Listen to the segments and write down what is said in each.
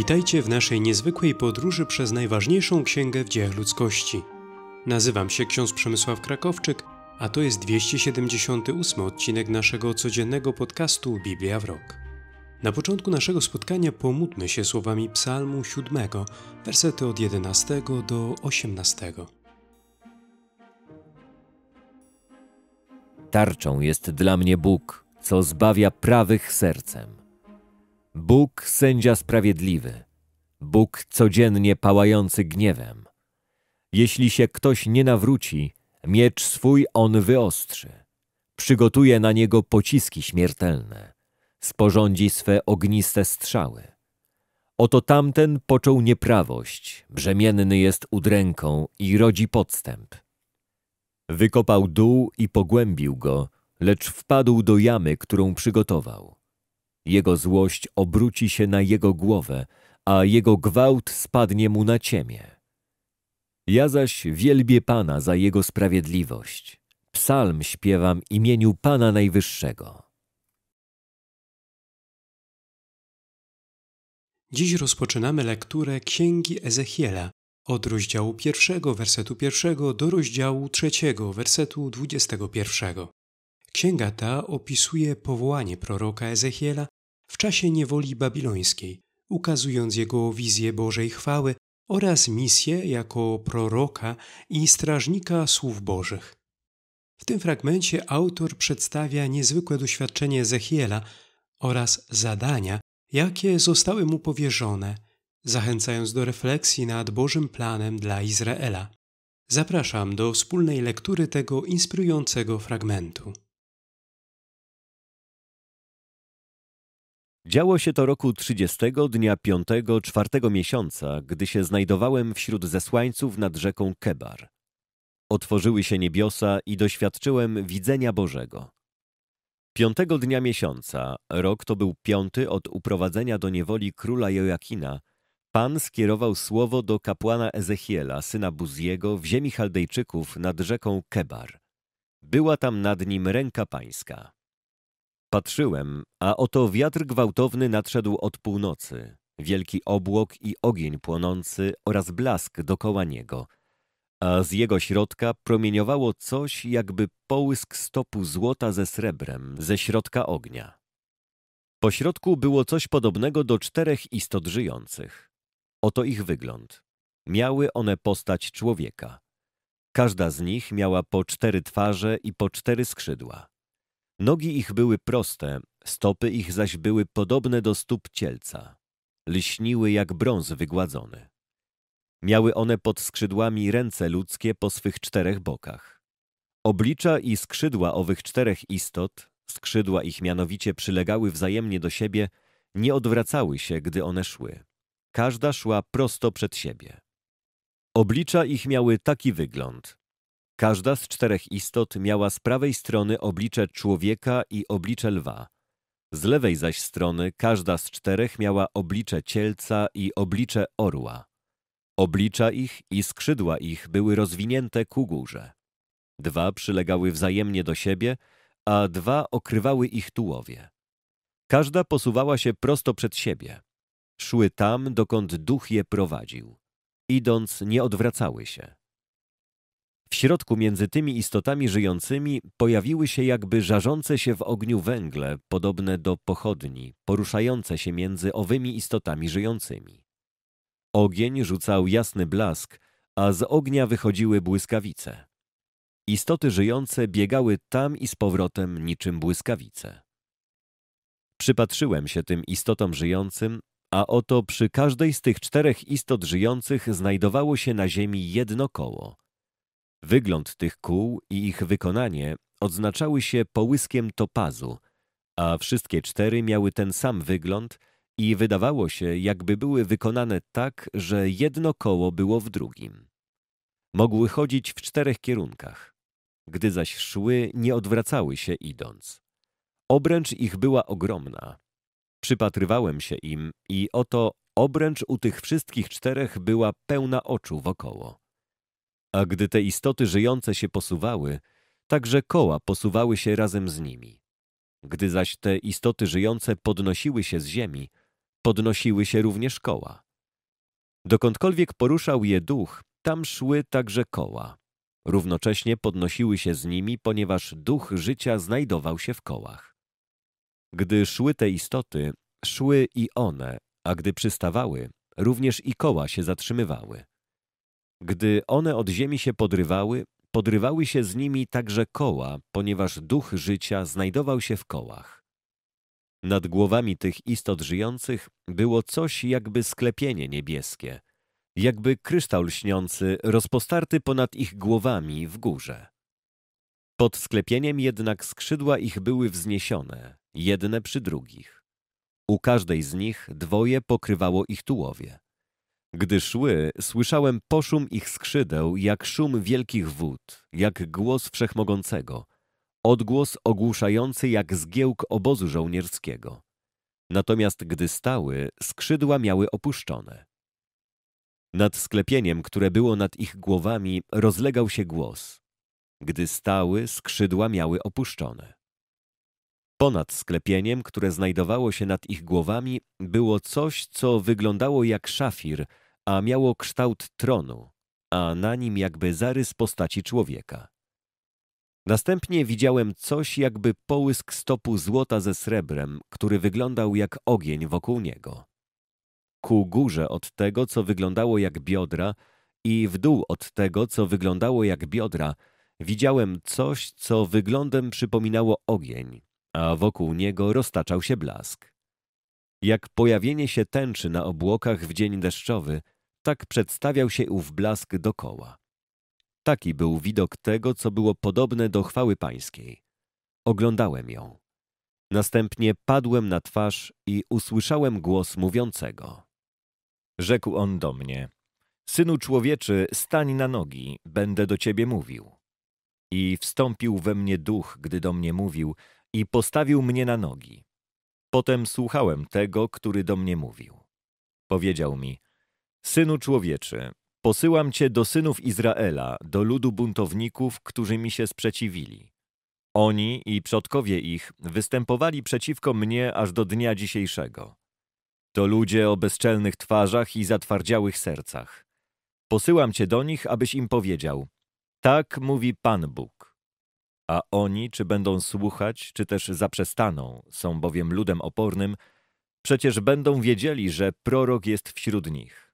Witajcie w naszej niezwykłej podróży przez najważniejszą księgę w dziejach ludzkości. Nazywam się ksiądz Przemysław Krakowczyk, a to jest 278 odcinek naszego codziennego podcastu Biblia w rok. Na początku naszego spotkania pomódlmy się słowami Psalmu 7, wersety od 11 do 18. Tarczą jest dla mnie Bóg, co zbawia prawych sercem. Bóg sędzia sprawiedliwy, Bóg codziennie pałający gniewem. Jeśli się ktoś nie nawróci, miecz swój on wyostrzy. Przygotuje na niego pociski śmiertelne, sporządzi swe ogniste strzały. Oto tamten począł nieprawość, brzemienny jest udręką i rodzi podstęp. Wykopał dół i pogłębił go, lecz wpadł do jamy, którą przygotował. Jego złość obróci się na jego głowę, a jego gwałt spadnie mu na ciemię. Ja zaś wielbię Pana za jego sprawiedliwość. Psalm śpiewam imieniu Pana Najwyższego. Dziś rozpoczynamy lekturę Księgi Ezechiela od rozdziału pierwszego, wersetu pierwszego do rozdziału trzeciego, wersetu dwudziestego pierwszego. Księga ta opisuje powołanie proroka Ezechiela w czasie niewoli babilońskiej, ukazując jego wizję Bożej chwały oraz misję jako proroka i strażnika słów Bożych. W tym fragmencie autor przedstawia niezwykłe doświadczenie Ezechiela oraz zadania, jakie zostały mu powierzone, zachęcając do refleksji nad Bożym planem dla Izraela. Zapraszam do wspólnej lektury tego inspirującego fragmentu. Działo się to roku 30 dnia 5 czwartego miesiąca, gdy się znajdowałem wśród zesłańców nad rzeką Kebar. Otworzyły się niebiosa i doświadczyłem widzenia Bożego. Piątego dnia miesiąca, rok to był piąty od uprowadzenia do niewoli króla Jojakina, Pan skierował słowo do kapłana Ezechiela, syna Buziego, w ziemi Chaldejczyków nad rzeką Kebar. Była tam nad nim ręka pańska. Patrzyłem, a oto wiatr gwałtowny nadszedł od północy, wielki obłok i ogień płonący oraz blask dokoła niego, a z jego środka promieniowało coś jakby połysk stopu złota ze srebrem ze środka ognia. Po środku było coś podobnego do czterech istot żyjących. Oto ich wygląd. Miały one postać człowieka. Każda z nich miała po cztery twarze i po cztery skrzydła. Nogi ich były proste, stopy ich zaś były podobne do stóp cielca. Lśniły jak brąz wygładzony. Miały one pod skrzydłami ręce ludzkie po swych czterech bokach. Oblicza i skrzydła owych czterech istot, skrzydła ich mianowicie przylegały wzajemnie do siebie, nie odwracały się, gdy one szły. Każda szła prosto przed siebie. Oblicza ich miały taki wygląd, Każda z czterech istot miała z prawej strony oblicze człowieka i oblicze lwa. Z lewej zaś strony każda z czterech miała oblicze cielca i oblicze orła. Oblicza ich i skrzydła ich były rozwinięte ku górze. Dwa przylegały wzajemnie do siebie, a dwa okrywały ich tułowie. Każda posuwała się prosto przed siebie. Szły tam, dokąd duch je prowadził. Idąc, nie odwracały się. W środku między tymi istotami żyjącymi pojawiły się jakby żarzące się w ogniu węgle, podobne do pochodni, poruszające się między owymi istotami żyjącymi. Ogień rzucał jasny blask, a z ognia wychodziły błyskawice. Istoty żyjące biegały tam i z powrotem niczym błyskawice. Przypatrzyłem się tym istotom żyjącym, a oto przy każdej z tych czterech istot żyjących znajdowało się na ziemi jedno koło – Wygląd tych kół i ich wykonanie odznaczały się połyskiem topazu, a wszystkie cztery miały ten sam wygląd i wydawało się, jakby były wykonane tak, że jedno koło było w drugim. Mogły chodzić w czterech kierunkach. Gdy zaś szły, nie odwracały się idąc. Obręcz ich była ogromna. Przypatrywałem się im i oto obręcz u tych wszystkich czterech była pełna oczu wokoło. A gdy te istoty żyjące się posuwały, także koła posuwały się razem z nimi. Gdy zaś te istoty żyjące podnosiły się z ziemi, podnosiły się również koła. Dokądkolwiek poruszał je duch, tam szły także koła. Równocześnie podnosiły się z nimi, ponieważ duch życia znajdował się w kołach. Gdy szły te istoty, szły i one, a gdy przystawały, również i koła się zatrzymywały. Gdy one od ziemi się podrywały, podrywały się z nimi także koła, ponieważ duch życia znajdował się w kołach. Nad głowami tych istot żyjących było coś jakby sklepienie niebieskie, jakby kryształ lśniący rozpostarty ponad ich głowami w górze. Pod sklepieniem jednak skrzydła ich były wzniesione, jedne przy drugich. U każdej z nich dwoje pokrywało ich tułowie. Gdy szły, słyszałem poszum ich skrzydeł, jak szum wielkich wód, jak głos wszechmogącego, odgłos ogłuszający jak zgiełk obozu żołnierskiego. Natomiast gdy stały, skrzydła miały opuszczone. Nad sklepieniem, które było nad ich głowami, rozlegał się głos. Gdy stały, skrzydła miały opuszczone. Ponad sklepieniem, które znajdowało się nad ich głowami, było coś, co wyglądało jak szafir, a miało kształt tronu, a na nim jakby zarys postaci człowieka. Następnie widziałem coś jakby połysk stopu złota ze srebrem, który wyglądał jak ogień wokół niego. Ku górze od tego, co wyglądało jak biodra i w dół od tego, co wyglądało jak biodra, widziałem coś, co wyglądem przypominało ogień, a wokół niego roztaczał się blask. Jak pojawienie się tęczy na obłokach w dzień deszczowy, tak przedstawiał się ów blask dokoła. Taki był widok tego, co było podobne do chwały pańskiej. Oglądałem ją. Następnie padłem na twarz i usłyszałem głos mówiącego. Rzekł on do mnie, Synu człowieczy, stań na nogi, będę do ciebie mówił. I wstąpił we mnie duch, gdy do mnie mówił, i postawił mnie na nogi. Potem słuchałem tego, który do mnie mówił. Powiedział mi, Synu człowieczy, posyłam cię do synów Izraela, do ludu buntowników, którzy mi się sprzeciwili. Oni i przodkowie ich występowali przeciwko mnie aż do dnia dzisiejszego. To ludzie o bezczelnych twarzach i zatwardziałych sercach. Posyłam cię do nich, abyś im powiedział, tak mówi Pan Bóg a oni czy będą słuchać, czy też zaprzestaną, są bowiem ludem opornym, przecież będą wiedzieli, że prorok jest wśród nich.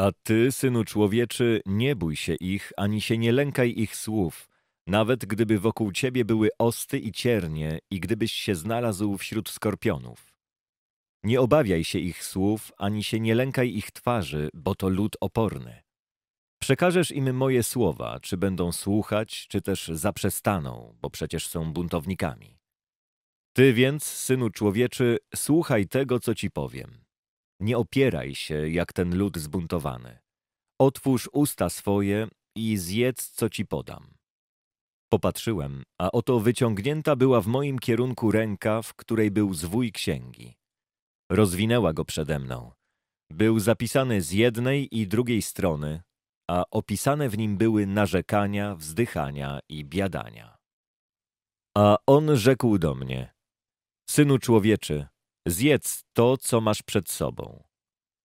A ty, synu człowieczy, nie bój się ich, ani się nie lękaj ich słów, nawet gdyby wokół ciebie były osty i ciernie i gdybyś się znalazł wśród skorpionów. Nie obawiaj się ich słów, ani się nie lękaj ich twarzy, bo to lud oporny. Przekażesz im moje słowa, czy będą słuchać, czy też zaprzestaną, bo przecież są buntownikami. Ty więc, synu człowieczy, słuchaj tego, co ci powiem. Nie opieraj się, jak ten lud zbuntowany. Otwórz usta swoje i zjedz, co ci podam. Popatrzyłem, a oto wyciągnięta była w moim kierunku ręka, w której był zwój księgi. Rozwinęła go przede mną. Był zapisany z jednej i drugiej strony, a opisane w nim były narzekania, wzdychania i biadania. A on rzekł do mnie, Synu człowieczy, zjedz to, co masz przed sobą.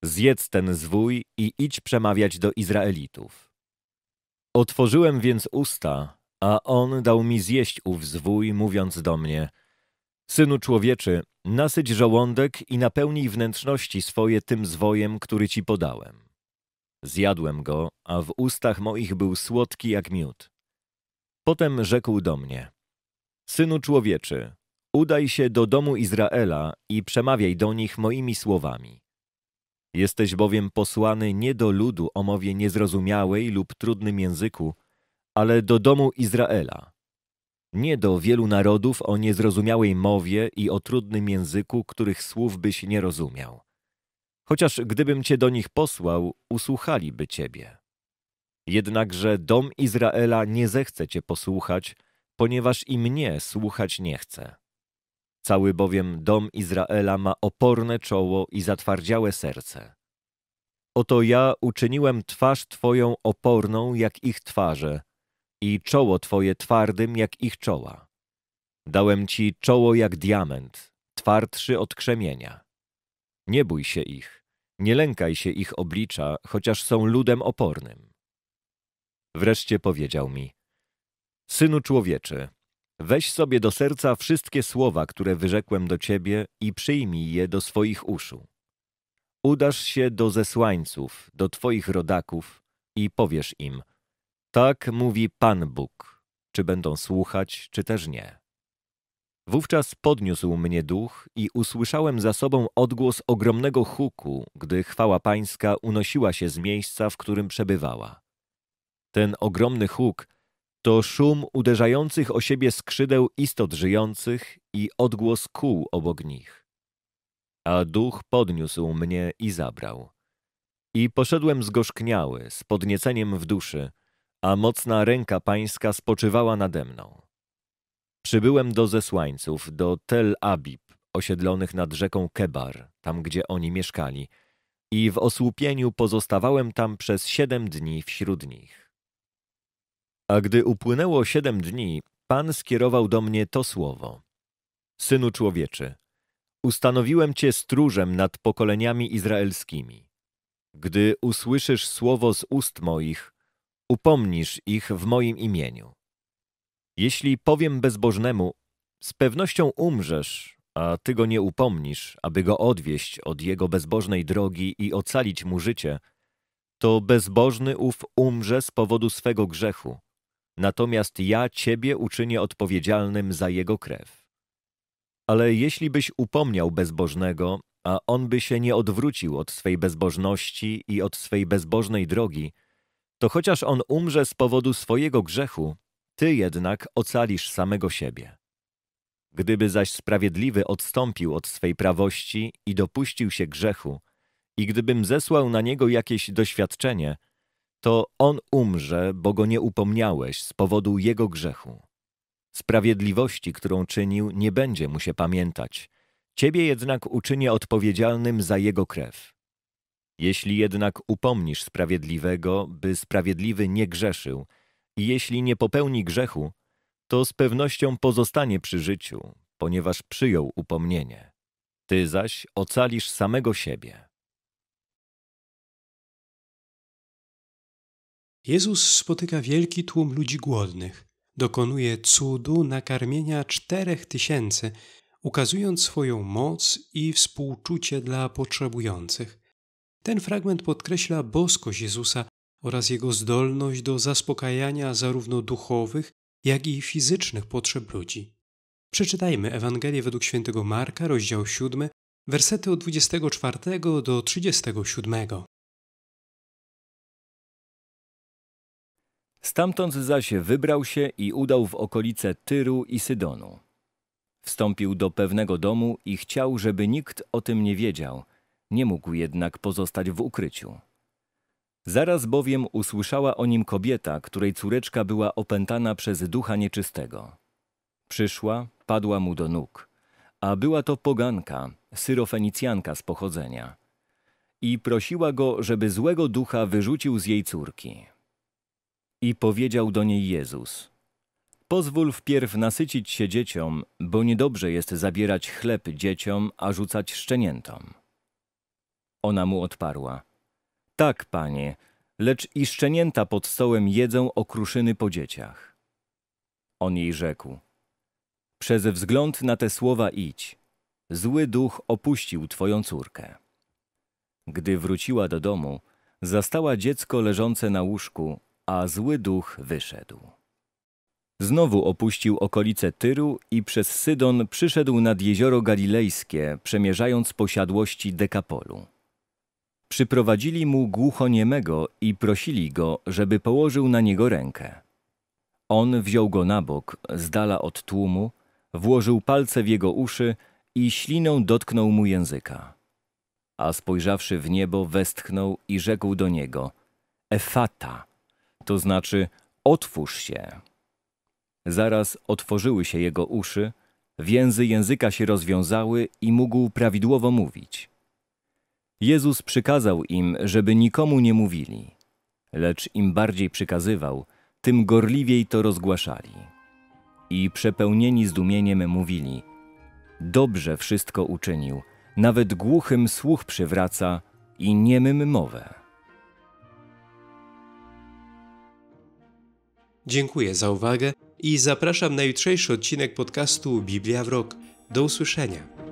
Zjedz ten zwój i idź przemawiać do Izraelitów. Otworzyłem więc usta, a on dał mi zjeść ów zwój, mówiąc do mnie, Synu człowieczy, nasyć żołądek i napełnij wnętrzności swoje tym zwojem, który ci podałem. Zjadłem go, a w ustach moich był słodki jak miód. Potem rzekł do mnie, Synu człowieczy, udaj się do domu Izraela i przemawiaj do nich moimi słowami. Jesteś bowiem posłany nie do ludu o mowie niezrozumiałej lub trudnym języku, ale do domu Izraela. Nie do wielu narodów o niezrozumiałej mowie i o trudnym języku, których słów byś nie rozumiał chociaż gdybym cię do nich posłał, usłuchaliby ciebie. Jednakże dom Izraela nie zechce cię posłuchać, ponieważ i mnie słuchać nie chce. Cały bowiem dom Izraela ma oporne czoło i zatwardziałe serce. Oto ja uczyniłem twarz Twoją oporną jak ich twarze i czoło Twoje twardym jak ich czoła. Dałem Ci czoło jak diament, twardszy od krzemienia. Nie bój się ich, nie lękaj się ich oblicza, chociaż są ludem opornym. Wreszcie powiedział mi: Synu człowieczy, weź sobie do serca wszystkie słowa, które wyrzekłem do ciebie i przyjmij je do swoich uszu. Udasz się do zesłańców, do twoich rodaków i powiesz im: Tak mówi Pan Bóg, czy będą słuchać, czy też nie. Wówczas podniósł mnie duch i usłyszałem za sobą odgłos ogromnego huku, gdy chwała pańska unosiła się z miejsca, w którym przebywała. Ten ogromny huk to szum uderzających o siebie skrzydeł istot żyjących i odgłos kół obok nich. A duch podniósł mnie i zabrał. I poszedłem zgorzkniały, z podnieceniem w duszy, a mocna ręka pańska spoczywała nade mną. Przybyłem do zesłańców, do Tel Abib, osiedlonych nad rzeką Kebar, tam gdzie oni mieszkali, i w osłupieniu pozostawałem tam przez siedem dni wśród nich. A gdy upłynęło siedem dni, Pan skierował do mnie to słowo. Synu człowieczy, ustanowiłem cię stróżem nad pokoleniami izraelskimi. Gdy usłyszysz słowo z ust moich, upomnisz ich w moim imieniu. Jeśli powiem bezbożnemu, z pewnością umrzesz, a ty go nie upomnisz, aby go odwieść od jego bezbożnej drogi i ocalić mu życie, to bezbożny ów umrze z powodu swego grzechu, natomiast ja ciebie uczynię odpowiedzialnym za jego krew. Ale jeśli byś upomniał bezbożnego, a on by się nie odwrócił od swej bezbożności i od swej bezbożnej drogi, to chociaż on umrze z powodu swojego grzechu, ty jednak ocalisz samego siebie. Gdyby zaś sprawiedliwy odstąpił od swej prawości i dopuścił się grzechu, i gdybym zesłał na niego jakieś doświadczenie, to on umrze, bo go nie upomniałeś z powodu jego grzechu. Sprawiedliwości, którą czynił, nie będzie mu się pamiętać. Ciebie jednak uczynię odpowiedzialnym za jego krew. Jeśli jednak upomnisz sprawiedliwego, by sprawiedliwy nie grzeszył, i jeśli nie popełni grzechu, to z pewnością pozostanie przy życiu, ponieważ przyjął upomnienie. Ty zaś ocalisz samego siebie. Jezus spotyka wielki tłum ludzi głodnych, dokonuje cudu nakarmienia czterech tysięcy, ukazując swoją moc i współczucie dla potrzebujących. Ten fragment podkreśla boskość Jezusa, oraz jego zdolność do zaspokajania zarówno duchowych, jak i fizycznych potrzeb ludzi. Przeczytajmy Ewangelię według świętego Marka, rozdział 7, wersety od 24 do 37. Stamtąd zaś wybrał się i udał w okolice Tyru i Sydonu. Wstąpił do pewnego domu i chciał, żeby nikt o tym nie wiedział, nie mógł jednak pozostać w ukryciu. Zaraz bowiem usłyszała o nim kobieta, której córeczka była opętana przez ducha nieczystego. Przyszła, padła mu do nóg, a była to poganka, syrofenicjanka z pochodzenia. I prosiła go, żeby złego ducha wyrzucił z jej córki. I powiedział do niej Jezus – Pozwól wpierw nasycić się dzieciom, bo niedobrze jest zabierać chleb dzieciom, a rzucać szczeniętom. Ona mu odparła – tak, panie, lecz i szczenięta pod stołem jedzą okruszyny po dzieciach. On jej rzekł. Przez wzgląd na te słowa idź. Zły duch opuścił twoją córkę. Gdy wróciła do domu, zastała dziecko leżące na łóżku, a zły duch wyszedł. Znowu opuścił okolice Tyru i przez Sydon przyszedł nad jezioro galilejskie, przemierzając posiadłości Dekapolu. Przyprowadzili mu głuchoniemego i prosili go, żeby położył na niego rękę. On wziął go na bok, z dala od tłumu, włożył palce w jego uszy i śliną dotknął mu języka. A spojrzawszy w niebo, westchnął i rzekł do niego – Efata, to znaczy otwórz się. Zaraz otworzyły się jego uszy, więzy języka się rozwiązały i mógł prawidłowo mówić – Jezus przykazał im, żeby nikomu nie mówili, lecz im bardziej przykazywał, tym gorliwiej to rozgłaszali. I przepełnieni zdumieniem mówili: Dobrze wszystko uczynił, nawet głuchym słuch przywraca i niemym mowę. Dziękuję za uwagę i zapraszam na jutrzejszy odcinek podcastu Biblia w Rok. Do usłyszenia.